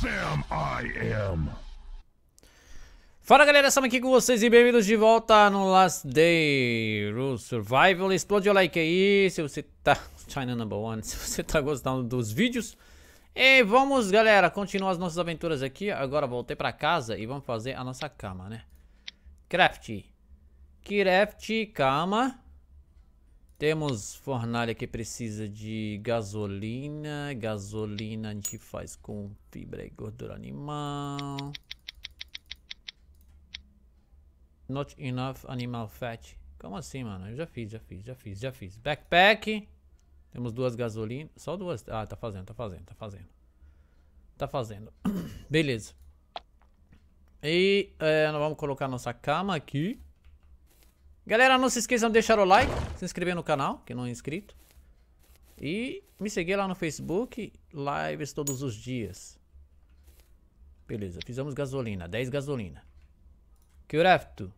Sam I am. Fala galera, estamos aqui com vocês e bem-vindos de volta no Last Day Rule Survival. Explode o like aí se você tá. China number one, se você tá gostando dos vídeos. E vamos, galera, continuar as nossas aventuras aqui. Agora voltei pra casa e vamos fazer a nossa cama, né? Craft. Craft, cama. Temos fornalha que precisa de gasolina. Gasolina a gente faz com fibra e gordura animal. Not enough animal fat. Como assim, mano? Eu já fiz, já fiz, já fiz, já fiz. Backpack. Temos duas gasolinas. Só duas. Ah, tá fazendo, tá fazendo, tá fazendo. Tá fazendo. Beleza. E é, nós vamos colocar nossa cama aqui. Galera, não se esqueçam de deixar o like, se inscrever no canal, que não é inscrito. E me seguir lá no Facebook, lives todos os dias. Beleza, fizemos gasolina, 10 gasolina. Curefto.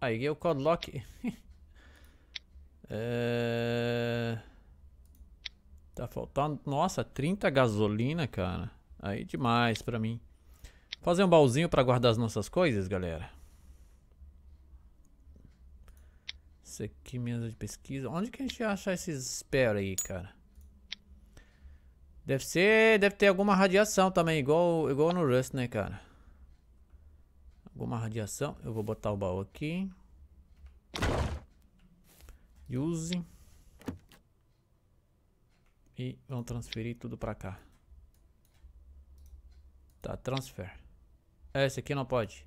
É, Aí o Codlock. é... Tá faltando, nossa, 30 gasolina, cara. Aí demais pra mim. Fazer um baúzinho pra guardar as nossas coisas, galera. Isso aqui, mesa de pesquisa. Onde que a gente acha esses spell aí, cara? Deve ser. Deve ter alguma radiação também, igual, igual no Rust, né, cara? Alguma radiação. Eu vou botar o baú aqui. Use. E vamos transferir tudo pra cá. Tá, transfer. É, esse aqui não pode.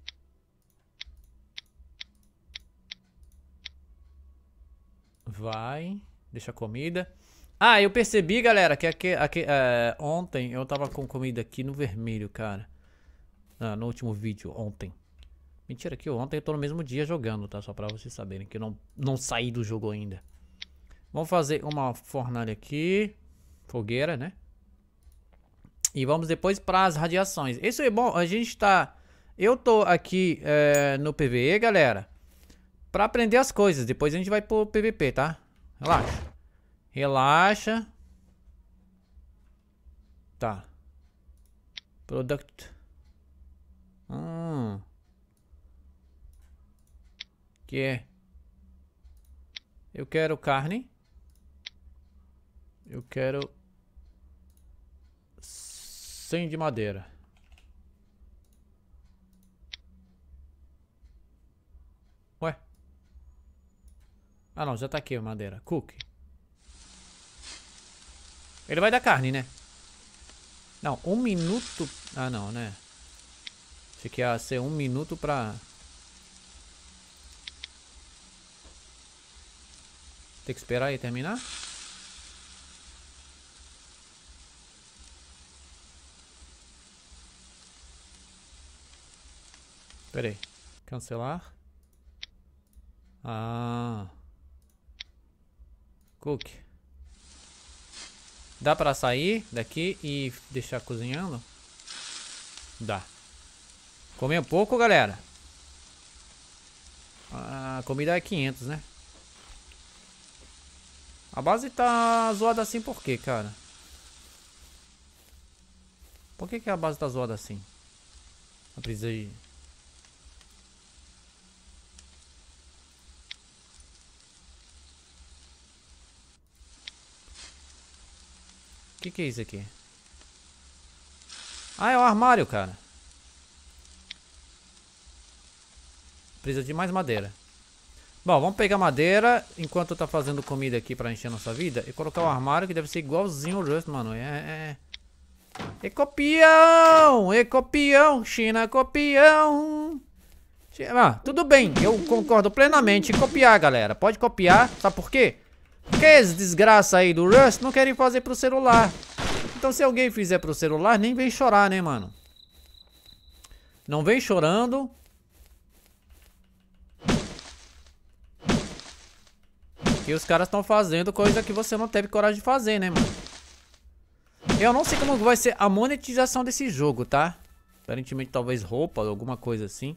Vai. Deixa a comida. Ah, eu percebi, galera, que aqui, aqui, é, ontem eu tava com comida aqui no vermelho, cara. Ah, no último vídeo, ontem. Mentira, que ontem eu tô no mesmo dia jogando, tá? Só pra vocês saberem que eu não, não saí do jogo ainda. Vamos fazer uma fornalha aqui. Fogueira, né? E vamos depois para as radiações. Isso é bom, a gente tá... Eu tô aqui é, no PVE, galera. Pra aprender as coisas. Depois a gente vai pro PVP, tá? Relaxa. Relaxa. Tá. Product. Hum. Que é? Eu quero carne. Eu quero... Sem de madeira. Ah não, já tá aqui a madeira. Cook. Ele vai dar carne, né? Não, um minuto... Ah não, né? Achei que ia ser um minuto pra... Tem que esperar aí terminar? Espera aí. Cancelar. Ah... Cook. Dá pra sair daqui e deixar cozinhando? Dá. Comer um pouco, galera. A comida é 500, né? A base tá zoada assim por quê, cara? Por que, que a base tá zoada assim? Eu preciso ir... O que, que é isso aqui? Ah, é o um armário, cara. Precisa de mais madeira. Bom, vamos pegar madeira enquanto tá fazendo comida aqui pra encher nossa vida. E colocar o armário que deve ser igualzinho o Just, mano. É, é, é... E copião! copião! China copião! Ah, tudo bem, eu concordo plenamente em copiar, galera. Pode copiar, sabe por quê? Que esse desgraça aí do Rust não querem fazer pro celular. Então se alguém fizer pro celular, nem vem chorar, né, mano? Não vem chorando. E os caras estão fazendo coisa que você não teve coragem de fazer, né, mano? Eu não sei como vai ser a monetização desse jogo, tá? Aparentemente, talvez roupa, alguma coisa assim.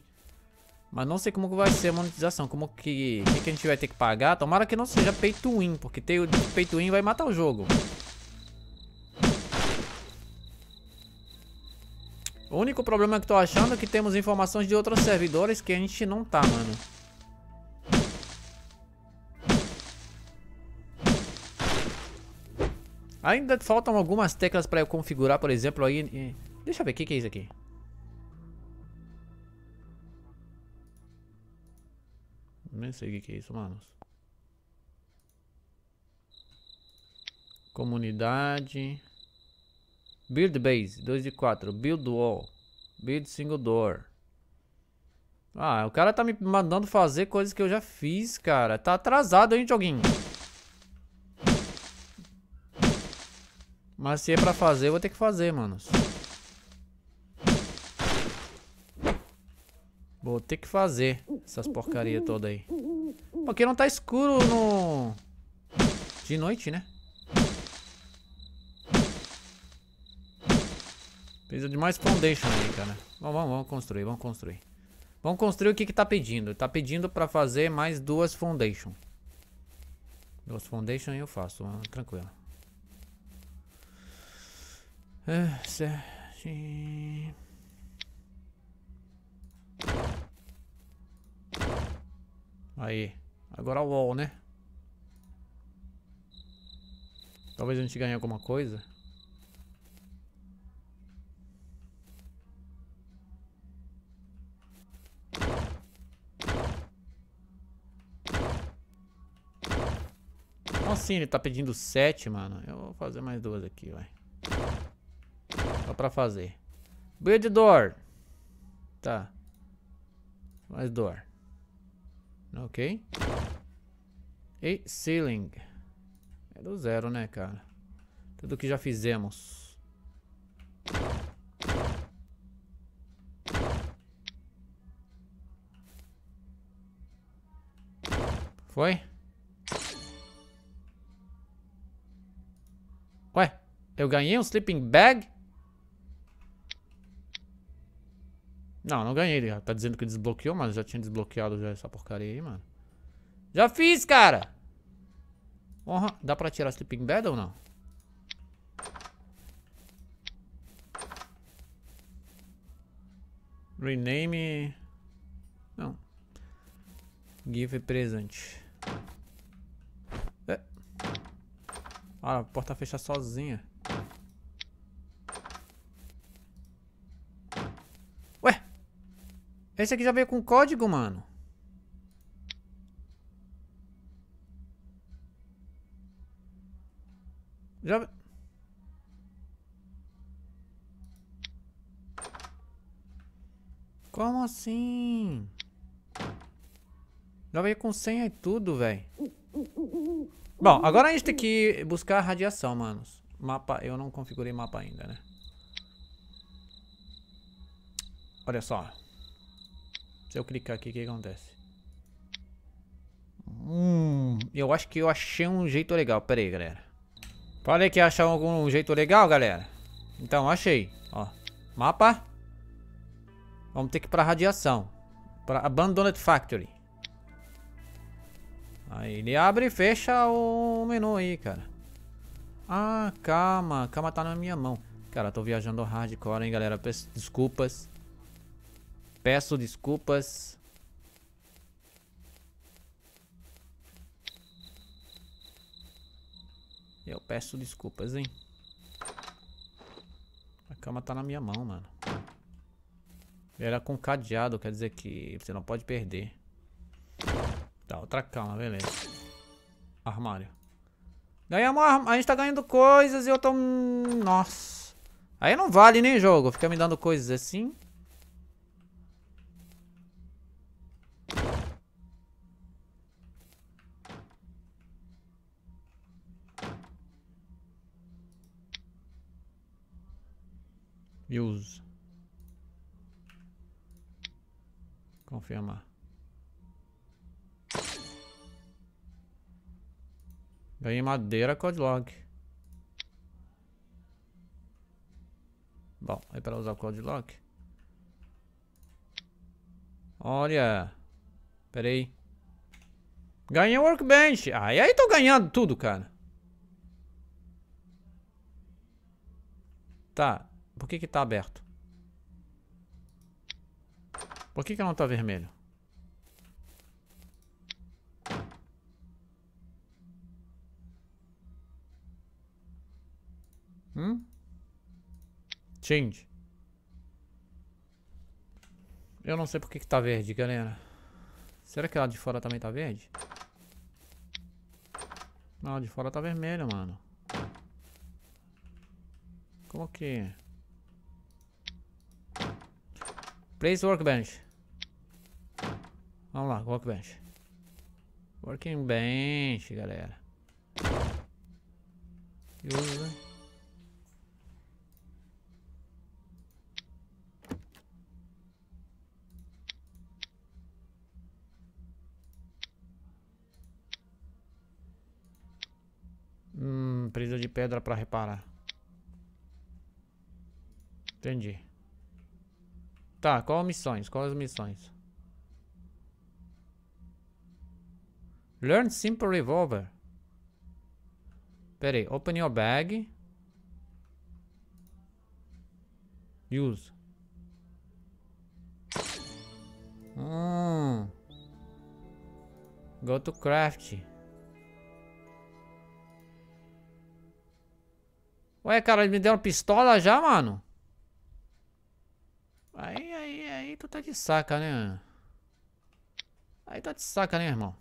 Mas não sei como que vai ser a monetização, como que, que, que a gente vai ter que pagar. Tomara que não seja pay to win, porque ter o pay to win vai matar o jogo. O único problema que tô achando é que temos informações de outros servidores que a gente não tá, mano. Ainda faltam algumas teclas pra eu configurar, por exemplo, aí... Deixa eu ver, o que, que é isso aqui? Nem sei o que é isso, manos. Comunidade. Build base, 2 de 4. Build wall. Build single door. Ah, o cara tá me mandando fazer coisas que eu já fiz, cara. Tá atrasado, hein, joguinho? Mas se é pra fazer, eu vou ter que fazer, manos. Vou ter que fazer essas porcaria toda aí. Porque não tá escuro no... De noite, né? Precisa de mais foundation aí, cara. Vamos, vamos, vamos construir, vamos construir. Vamos construir o que que tá pedindo. Tá pedindo pra fazer mais duas foundation. Duas foundation eu faço, tranquilo. É, certo. Aí. Agora o wall, né? Talvez a gente ganhe alguma coisa. Então, assim, ele tá pedindo 7, mano. Eu vou fazer mais duas aqui, vai. Só pra fazer. Build door. Tá. Mais door. Ok. E ceiling. É do zero, né, cara? Tudo que já fizemos. Foi? Ué, eu ganhei um sleeping bag? Não, não ganhei. tá dizendo que desbloqueou, mas já tinha desbloqueado já essa porcaria aí, mano. Já fiz, cara! Uhum. Dá pra tirar Sleeping Bad ou não? Rename... Não. Give present. É. Ah, a porta fecha sozinha. Esse aqui já veio com código, mano. Já... Como assim? Já veio com senha e tudo, velho. Bom, agora a gente tem que buscar a radiação, manos. Mapa, eu não configurei mapa ainda, né? Olha só. Se eu clicar aqui, o que acontece? Hum, eu acho que eu achei um jeito legal. Pera aí, galera. Falei que ia achar algum jeito legal, galera. Então, achei. Ó, mapa. Vamos ter que ir pra radiação. Pra Abandoned Factory. Aí ele abre e fecha o menu aí, cara. Ah, calma. Calma tá na minha mão. Cara, tô viajando hardcore, hein, galera. Peço desculpas. Peço desculpas. Eu peço desculpas, hein? A cama tá na minha mão, mano. Era com cadeado, quer dizer que você não pode perder. Tá, outra cama, beleza. Armário. Ganhamos arm... A gente tá ganhando coisas e eu tô... Hum, nossa. Aí não vale nem né, jogo. Fica me dando coisas assim. Use. Confirmar. Ganhei madeira, codelog. Bom, é para usar o codelog. Olha. peraí Ganhei workbench. Ah, e aí tô ganhando tudo, cara. Tá. Por que que tá aberto? Por que que não tá vermelho? Hum? Change. Eu não sei por que que tá verde, galera. Será que lá de fora também tá verde? Não, de fora tá vermelho, mano. Como que... Place workbench. Vamos lá, workbench. Working bench, galera. Usa. Hum, precisa de pedra para reparar. Entendi. Tá, qual missões? Quais missões? Learn Simple Revolver. Pera aí, open your bag. Use. Hum. Go to craft. Ué, cara, ele me deu uma pistola já, mano? Aí tu tá de saca, né? Aí tá de saca, né, irmão?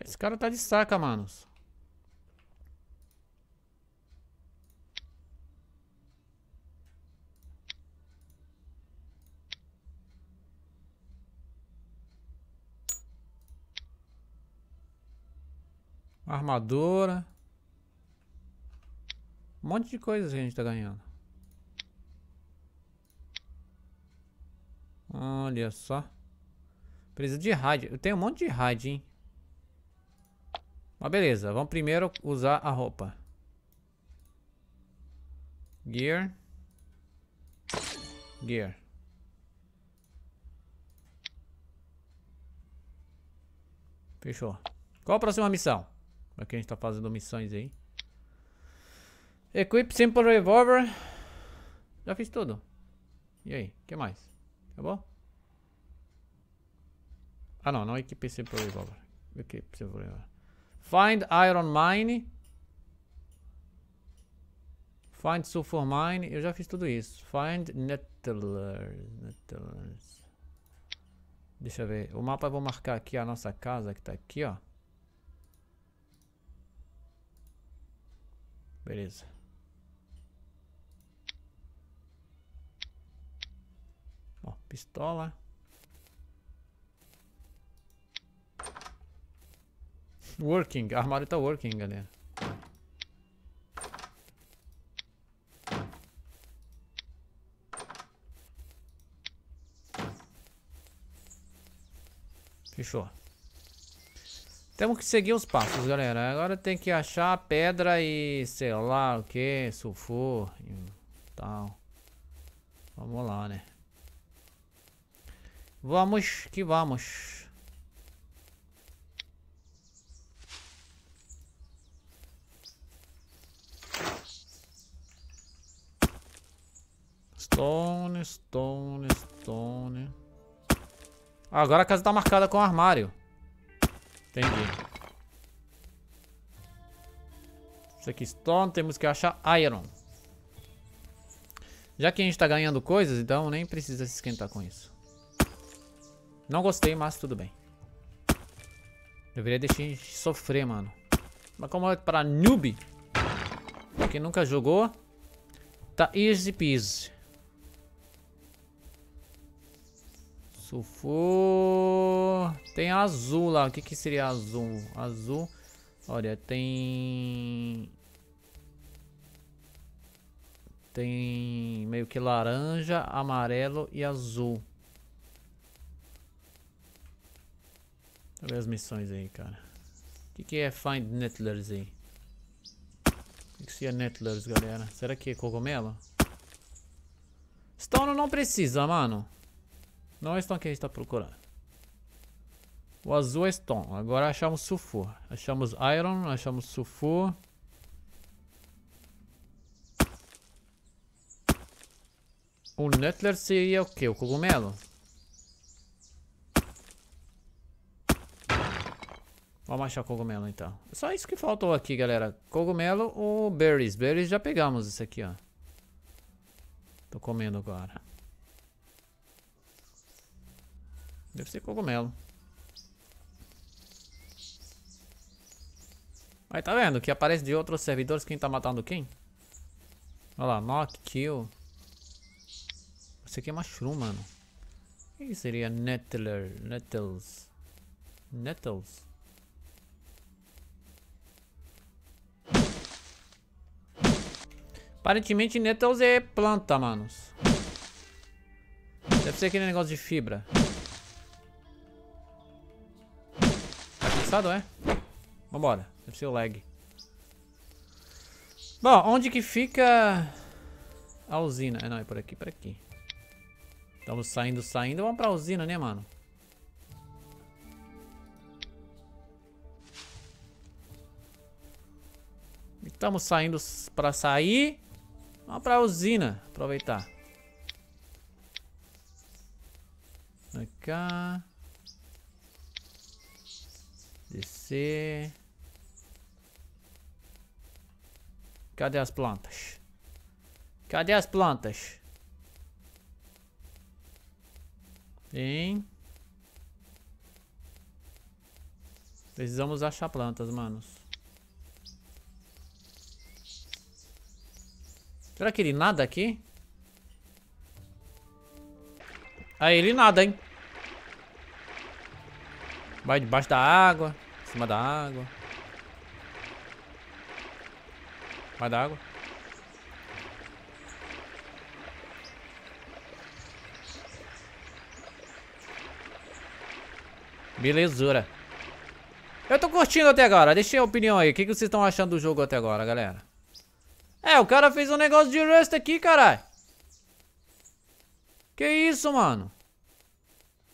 Esse cara tá de saca, manos. armadura. Um monte de coisas que a gente tá ganhando. Olha só. Precisa de rádio. Eu tenho um monte de rádio, hein? Mas beleza, vamos primeiro usar a roupa. Gear. Gear. Fechou. Qual a próxima missão? Aqui a gente está fazendo missões aí. Equip Simple Revolver. Já fiz tudo. E aí, o que mais? Acabou? Tá ah não, não é Equip Simple Revolver. Equip Simple Revolver. Find Iron Mine. Find Sulfur Mine. Eu já fiz tudo isso. Find Nettlers. Nettlers. Deixa eu ver. O mapa eu vou marcar aqui a nossa casa que tá aqui, ó. Beleza. Ó, pistola. Working, o armário tá working, galera. Fechou. Temos que seguir os passos, galera. Agora tem que achar pedra e sei lá o que, sulfur e tal. Vamos lá, né? Vamos que vamos. Stone, stone, stone. agora a casa tá marcada com armário. Entendi. stone, temos que achar Iron. Já que a gente tá ganhando coisas, então nem precisa se esquentar com isso. Não gostei, mas tudo bem. Deveria deixar a gente sofrer, mano. Mas como é para noob, quem nunca jogou, tá easy peasy. Sulfur. Tem azul lá. O que, que seria azul? Azul. Olha, tem. Tem meio que laranja, amarelo e azul. Deixa eu ver as missões aí, cara. O que, que é Find Nettlers aí? O que, que seria Nettlers, galera? Será que é cogumelo? Stone não precisa, mano. Não é stone que a gente está procurando. O azul é stone. Agora achamos sulfur. Achamos iron, achamos sulfur. O Nuttler seria o que? O cogumelo? Vamos achar cogumelo então. Só isso que faltou aqui, galera. Cogumelo ou berries. Berries já pegamos isso aqui, ó. Tô comendo agora. Deve ser cogumelo. Aí tá vendo que aparece de outros servidores quem tá matando quem? Olha lá, knock, kill. Você aqui é mushroom, mano. O que seria nettler? Nettles. Nettles. Aparentemente nettles é planta, manos. Deve ser aquele negócio de fibra. passado, é? Vambora. Deve ser o lag. Bom, onde que fica a usina? É, não, é por aqui, por aqui. Estamos saindo, saindo. Vamos pra usina, né, mano? Estamos saindo pra sair. Vamos pra usina. Aproveitar. Pra cá. Descer. Cadê as plantas? Cadê as plantas? Hein? Precisamos achar plantas, manos. Será que ele nada aqui? Aí ah, ele nada, hein? Vai debaixo da água. Em cima da água. Vai da água. Belezura. Eu tô curtindo até agora. Deixa a opinião aí. O que, que vocês estão achando do jogo até agora, galera? É, o cara fez um negócio de Rust aqui, caralho. Que isso, mano?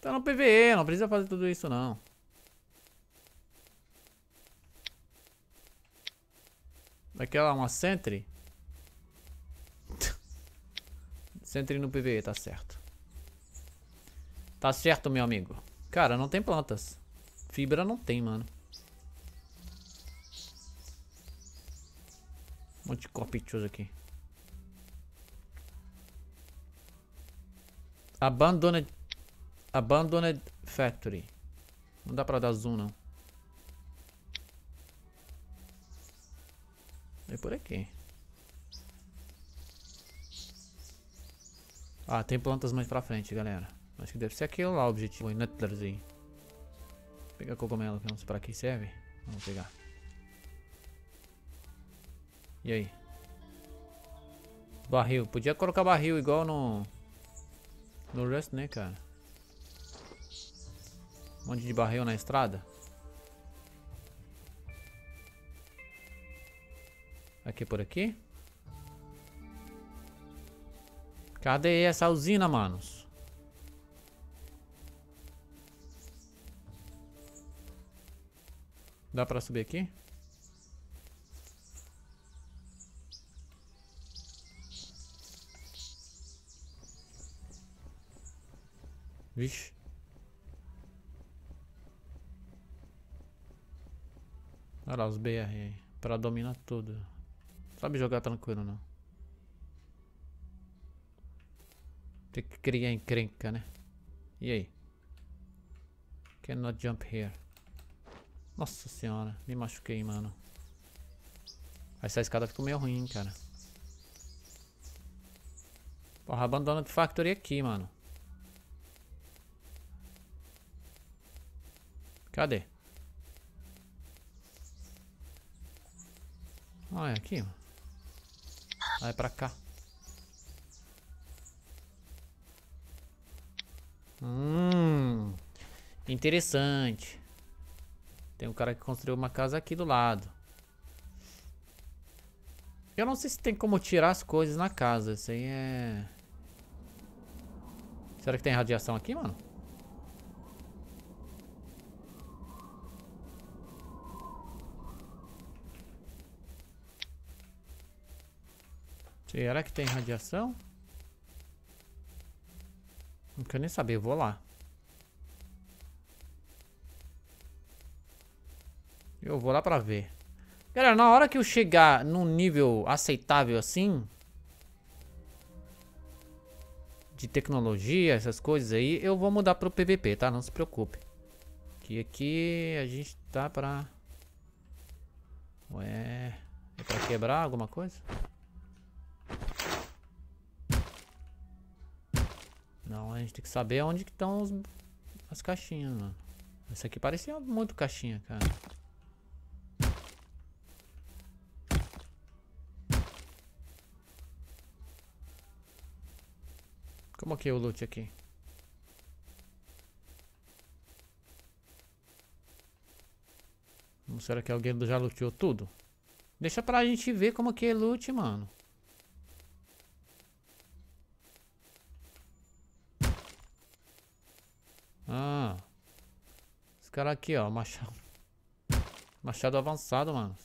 Tá no PVE, não precisa fazer tudo isso, não. Aquela uma Sentry? Sentry no PVE, tá certo. Tá certo, meu amigo. Cara, não tem plantas. Fibra não tem, mano. Um monte de corpichoso aqui. Abandoned... Abandoned Factory. Não dá pra dar zoom, não. É por aqui. Ah, tem plantas mais pra frente, galera. Acho que deve ser aquilo lá o objetivo. O Nutlerzinho. Pegar cogumelo, que não é sei pra que serve. Vamos pegar. E aí? Barril. Podia colocar barril igual no... No Rust, né, cara? Um monte de barril na estrada. Aqui por aqui. Cadê essa usina, manos? Dá pra subir aqui? Vixe. Olha lá os BR aí. Pra dominar tudo. Sabe jogar tranquilo, não. Tem que criar encrenca, né? E aí? Cannot jump here. Nossa senhora, me machuquei, mano. Essa escada ficou meio ruim, cara. Porra, abandona de factory aqui, mano. Cadê? Ah, é aqui, mano. Ah, é pra cá. Hum. Interessante. Tem um cara que construiu uma casa aqui do lado. Eu não sei se tem como tirar as coisas na casa. Isso aí é... Será que tem radiação aqui, mano? Será que tem radiação? Não quero nem saber, eu vou lá. Eu vou lá pra ver. Galera, na hora que eu chegar num nível aceitável assim... De tecnologia, essas coisas aí, eu vou mudar pro PVP, tá? Não se preocupe. Que aqui a gente tá pra... Ué... É pra quebrar alguma coisa? gente tem que saber onde que estão os, as caixinhas, mano. Essa aqui parecia muito caixinha, cara. Como é que é o loot aqui? Será que alguém já lootou tudo? Deixa pra gente ver como que é loot, mano. aqui, ó, machado. Machado avançado, mano.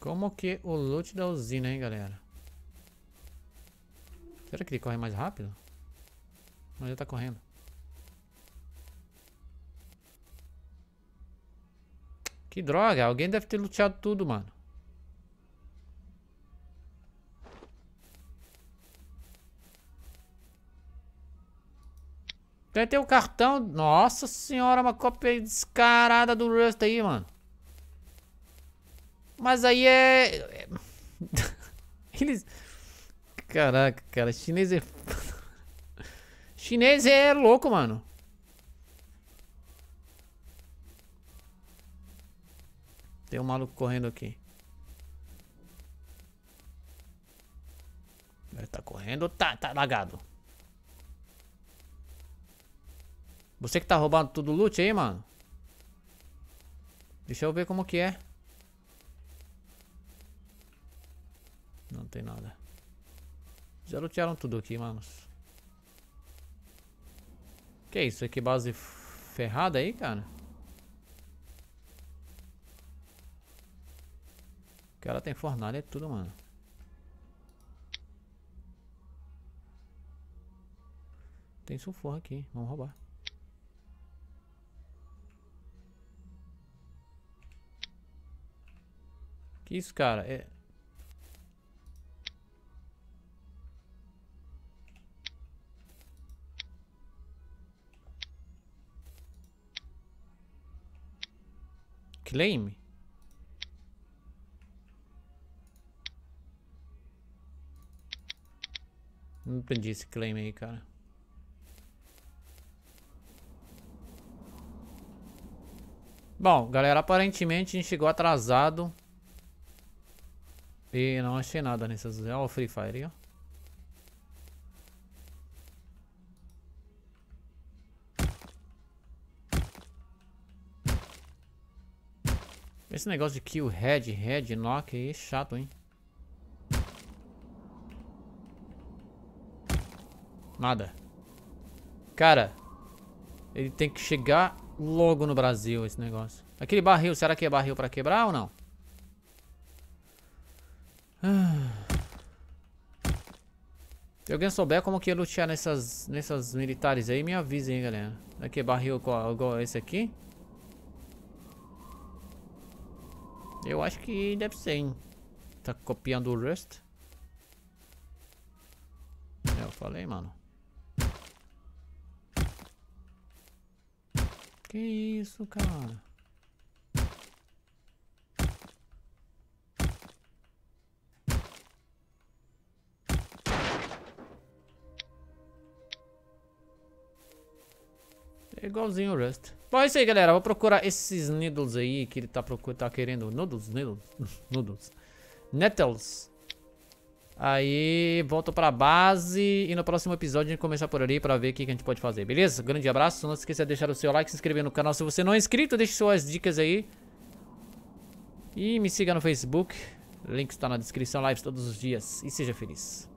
Como que o loot da usina, hein, galera? Será que ele corre mais rápido? Mas ele tá correndo. Que droga, alguém deve ter luteado tudo, mano. Tem até o cartão. Nossa senhora, uma cópia descarada do Rust aí, mano. Mas aí é. é- eles. Caraca, cara, chinês é. chinês é louco, mano. Tem um maluco correndo aqui. Ele tá correndo, tá, tá lagado. Você que tá roubando tudo loot aí, mano. Deixa eu ver como que é. Não tem nada. Já lutearam tudo aqui, manos. Que é isso? que base ferrada aí, cara? O cara tem fornalha e tudo, mano. Tem sulfur aqui, vamos roubar. Que isso, cara? É... Claim? Não entendi esse claim aí, cara. Bom, galera, aparentemente a gente chegou atrasado e não achei nada nessas. Olha o Free Fire, ó. Esse negócio de kill head, head, knock aí é chato, hein? Nada. Cara, ele tem que chegar logo no Brasil, esse negócio. Aquele barril, será que é barril pra quebrar ou não? Se alguém souber como que é lutear nessas, nessas militares aí, me avisem, hein, galera. Aqui, barril igual esse aqui. Eu acho que deve ser, hein. Tá copiando o Rust. É, eu falei, mano. Que isso, cara. É igualzinho o Rust. Bom, é isso aí, galera. Vou procurar esses needles aí que ele tá, procurando, tá querendo. Noodles, needles, noodles. Nettles. Aí, volto pra base e no próximo episódio a gente começar por ali pra ver o que, a gente pode fazer, beleza? Grande abraço, não se esqueça de deixar o seu like, se inscrever no canal se você não é inscrito, deixe suas dicas aí. E me siga no Facebook, link está na descrição, lives todos os dias e seja feliz.